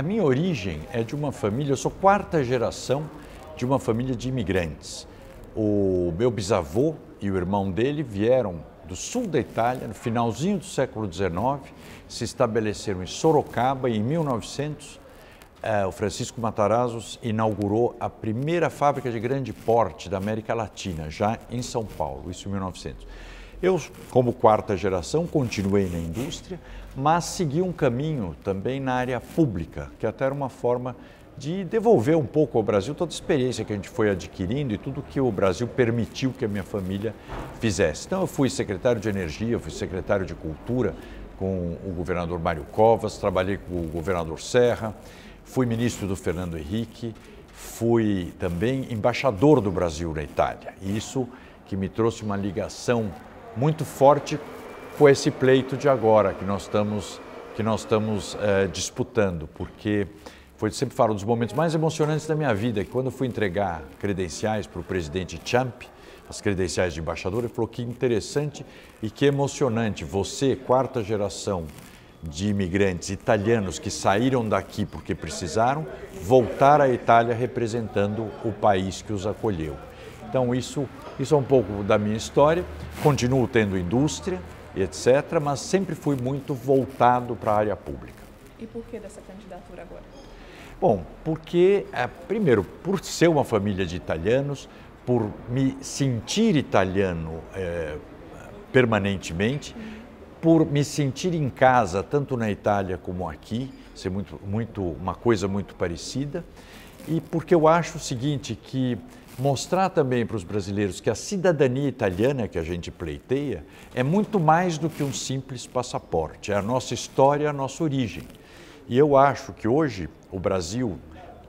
a minha origem é de uma família, eu sou quarta geração de uma família de imigrantes. O meu bisavô e o irmão dele vieram do sul da Itália, no finalzinho do século XIX, se estabeleceram em Sorocaba e em 1900 eh, o Francisco Matarazos inaugurou a primeira fábrica de grande porte da América Latina, já em São Paulo, isso em 1900. Eu, como quarta geração, continuei na indústria, mas segui um caminho também na área pública, que até era uma forma de devolver um pouco ao Brasil toda a experiência que a gente foi adquirindo e tudo que o Brasil permitiu que a minha família fizesse. Então, eu fui secretário de Energia, fui secretário de Cultura com o governador Mário Covas, trabalhei com o governador Serra, fui ministro do Fernando Henrique, fui também embaixador do Brasil na Itália. E isso que me trouxe uma ligação muito forte com esse pleito de agora que nós estamos, que nós estamos é, disputando, porque foi sempre falo um dos momentos mais emocionantes da minha vida, que quando eu fui entregar credenciais para o presidente Trump, as credenciais de embaixador, ele falou que interessante e que emocionante você, quarta geração de imigrantes italianos que saíram daqui porque precisaram, voltar à Itália representando o país que os acolheu. Então, isso, isso é um pouco da minha história. Continuo tendo indústria, etc., mas sempre fui muito voltado para a área pública. E por que dessa candidatura agora? Bom, porque, eh, primeiro, por ser uma família de italianos, por me sentir italiano é, permanentemente, por me sentir em casa, tanto na Itália como aqui, ser muito, muito, uma coisa muito parecida, e porque eu acho o seguinte, que mostrar também para os brasileiros que a cidadania italiana que a gente pleiteia é muito mais do que um simples passaporte, é a nossa história, a nossa origem. E eu acho que hoje o Brasil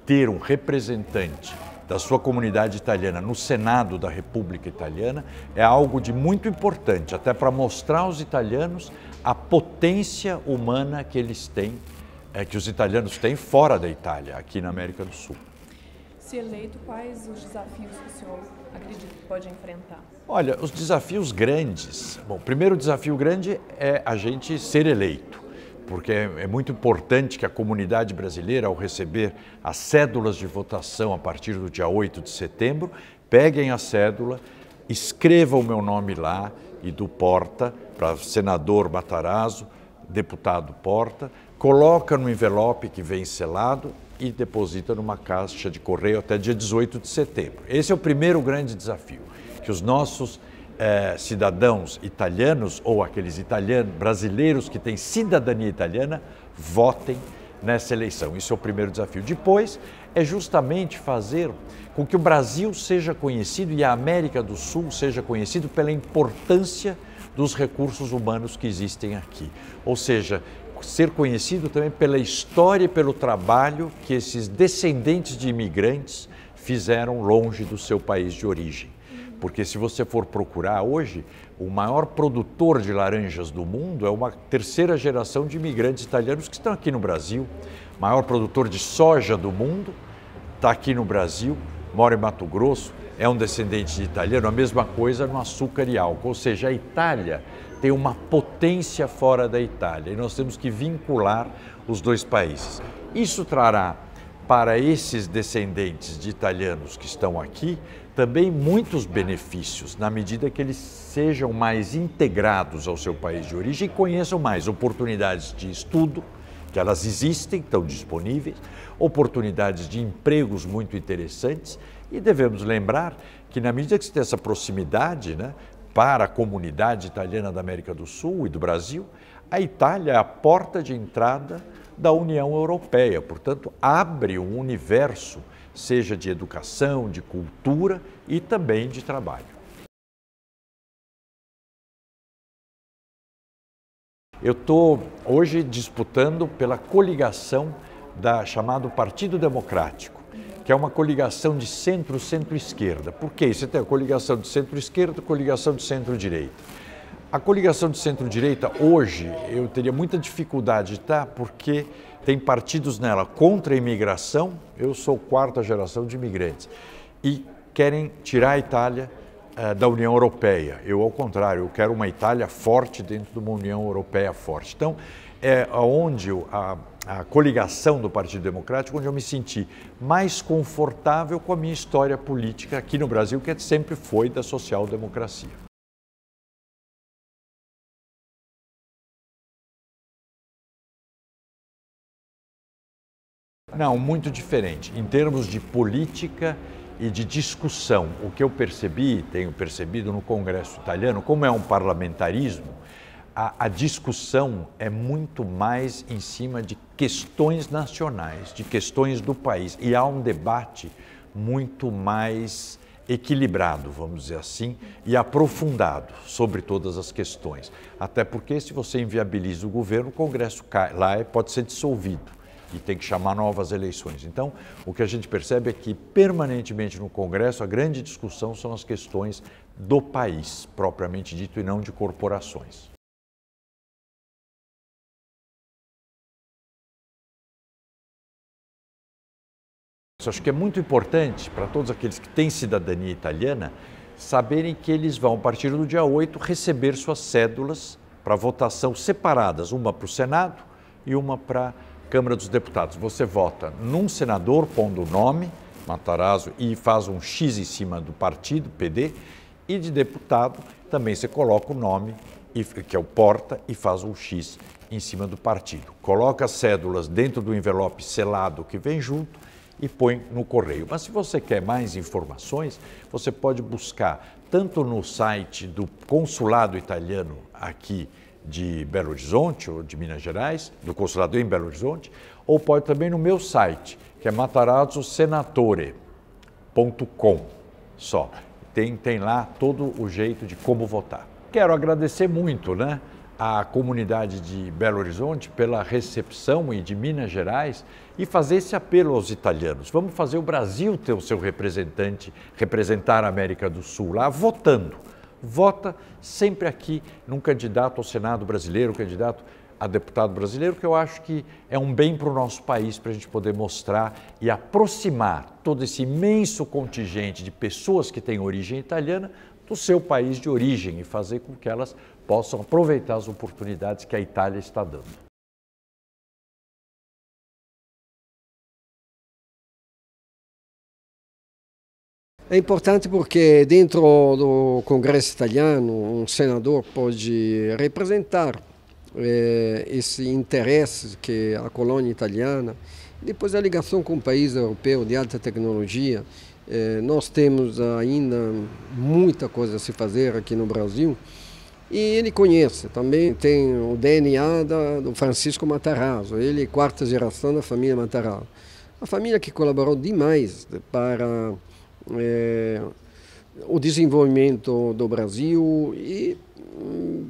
ter um representante da sua comunidade italiana no Senado da República Italiana é algo de muito importante, até para mostrar aos italianos a potência humana que eles têm, é, que os italianos têm fora da Itália, aqui na América do Sul se eleito, quais os desafios que o senhor acredita que pode enfrentar? Olha, os desafios grandes. Bom, primeiro desafio grande é a gente ser eleito, porque é muito importante que a comunidade brasileira, ao receber as cédulas de votação a partir do dia 8 de setembro, peguem a cédula, escrevam o meu nome lá e do Porta, para senador Matarazzo, deputado Porta, coloca no envelope que vem selado e deposita numa caixa de correio até dia 18 de setembro. Esse é o primeiro grande desafio que os nossos eh, cidadãos italianos ou aqueles italianos brasileiros que têm cidadania italiana votem nessa eleição. Isso é o primeiro desafio. Depois é justamente fazer com que o Brasil seja conhecido e a América do Sul seja conhecido pela importância dos recursos humanos que existem aqui. Ou seja, ser conhecido também pela história e pelo trabalho que esses descendentes de imigrantes fizeram longe do seu país de origem. Porque se você for procurar hoje, o maior produtor de laranjas do mundo é uma terceira geração de imigrantes italianos que estão aqui no Brasil. O maior produtor de soja do mundo está aqui no Brasil, mora em Mato Grosso é um descendente de italiano, a mesma coisa no açúcar e álcool. Ou seja, a Itália tem uma potência fora da Itália e nós temos que vincular os dois países. Isso trará para esses descendentes de italianos que estão aqui também muitos benefícios, na medida que eles sejam mais integrados ao seu país de origem e conheçam mais oportunidades de estudo, que elas existem, estão disponíveis, oportunidades de empregos muito interessantes e devemos lembrar que na medida que se tem essa proximidade né, para a comunidade italiana da América do Sul e do Brasil, a Itália é a porta de entrada da União Europeia, portanto abre um universo, seja de educação, de cultura e também de trabalho. Eu estou hoje disputando pela coligação da chamado Partido Democrático, que é uma coligação de centro-centro-esquerda. Por quê? Você tem a coligação de centro-esquerda, coligação de centro-direita. A coligação de centro-direita hoje eu teria muita dificuldade, tá? Porque tem partidos nela contra a imigração. Eu sou quarta geração de imigrantes e querem tirar a Itália eh, da União Europeia. Eu, ao contrário, eu quero uma Itália forte dentro de uma União Europeia forte. Então, é onde a, a coligação do Partido Democrático, onde eu me senti mais confortável com a minha história política aqui no Brasil, que é sempre foi da social-democracia. Não, muito diferente. Em termos de política e de discussão. O que eu percebi, tenho percebido no Congresso italiano, como é um parlamentarismo, a, a, discussão é muito mais em cima de questões nacionais, de questões do país. E há um debate muito mais equilibrado, vamos dizer assim, e aprofundado sobre todas as questões. Até porque, se você inviabiliza o governo, o Congresso cai, lá pode ser dissolvido e tem que chamar novas eleições. Então, o que a gente percebe é que permanentemente no Congresso a grande discussão são as questões do país, propriamente dito, e não de corporações. Eu acho que é muito importante para todos aqueles que têm cidadania italiana saberem que eles vão, a partir do dia 8, receber suas cédulas para votação separadas, uma para o Senado e uma para Câmara dos Deputados, você vota num senador pondo o nome, Matarazzo, e faz um X em cima do partido, PD, e de deputado também você coloca o nome, que é o porta, e faz um X em cima do partido. Coloca as cédulas dentro do envelope selado que vem junto e põe no correio. Mas se você quer mais informações, você pode buscar tanto no site do consulado italiano aqui de Belo Horizonte ou de Minas Gerais, do consulado em Belo Horizonte, ou pode também no meu site, que é matarazzosenatore.com só. Tem, tem lá todo o jeito de como votar. Quero agradecer muito né, à comunidade de Belo Horizonte pela recepção e de Minas Gerais e fazer esse apelo aos italianos. Vamos fazer o Brasil ter o seu representante, representar a América do Sul lá votando vota sempre aqui num candidato ao Senado brasileiro, candidato a deputado brasileiro, que eu acho que é um bem para o nosso país, para a gente poder mostrar e aproximar todo esse imenso contingente de pessoas que têm origem italiana do seu país de origem e fazer com que elas possam aproveitar as oportunidades que a Itália está dando. É importante porque dentro do Congresso italiano um senador pode representar eh, esse interesse que a colônia italiana, depois a ligação com o país europeu de alta tecnologia, eh, nós temos ainda muita coisa a se fazer aqui no Brasil. E ele conhece, também tem o DNA da, do Francisco Matarazzo, ele é quarta geração da família Matarazzo. a família que colaborou demais para é, o desenvolvimento do Brasil e hum,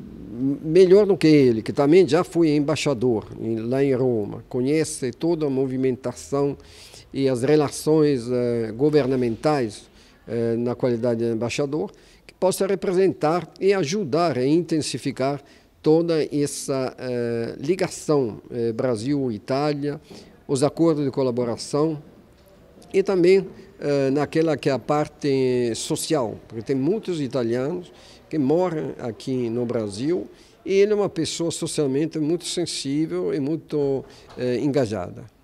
melhor do que ele, que também já foi embaixador em, lá em Roma, conhece toda a movimentação e as relações eh, governamentais eh, na qualidade de embaixador, que possa representar e ajudar a intensificar toda essa eh, ligação eh, Brasil-Itália, os acordos de colaboração e também eh, naquela que é a parte social, porque tem muitos italianos que moram aqui no Brasil e ele é uma pessoa socialmente muito sensível e muito eh, engajada.